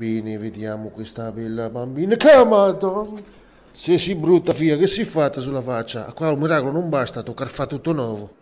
Bene, vediamo questa bella bambina. Che madonna! Se si brutta, figlia, che si è fatta sulla faccia? Qua un miracolo non basta, tocca far tutto nuovo.